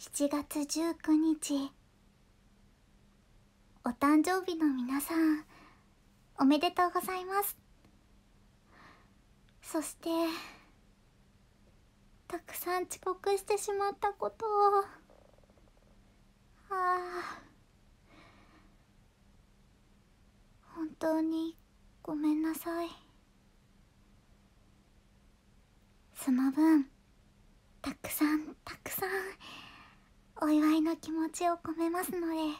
7月19日お誕生日の皆さんおめでとうございますそしてたくさん遅刻してしまったことをああ本当にごめんなさいその分たくさんたくさんな気持ちを込めますので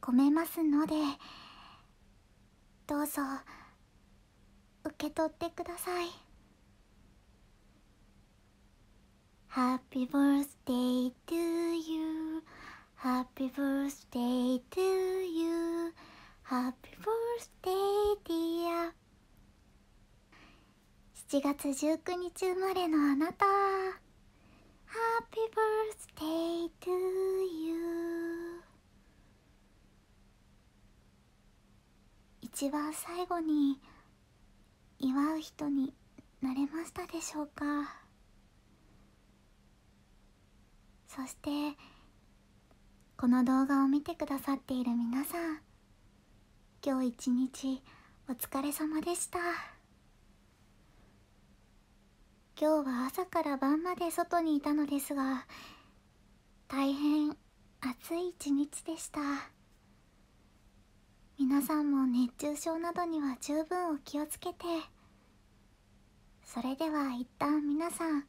込めますのでどうぞ受け取ってください Happy birthday to you Happy birthday to you Happy birthday dear 7月19日生まれのあなた Happy birthday 一番最後に祝う人になれましたでしょうかそしてこの動画を見てくださっている皆さん今日一日お疲れ様でした今日は朝から晩まで外にいたのですが大変暑い一日でした。皆さんも熱中症などには十分お気をつけてそれでは一旦皆さん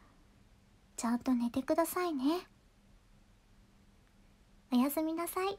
ちゃんと寝てくださいねおやすみなさい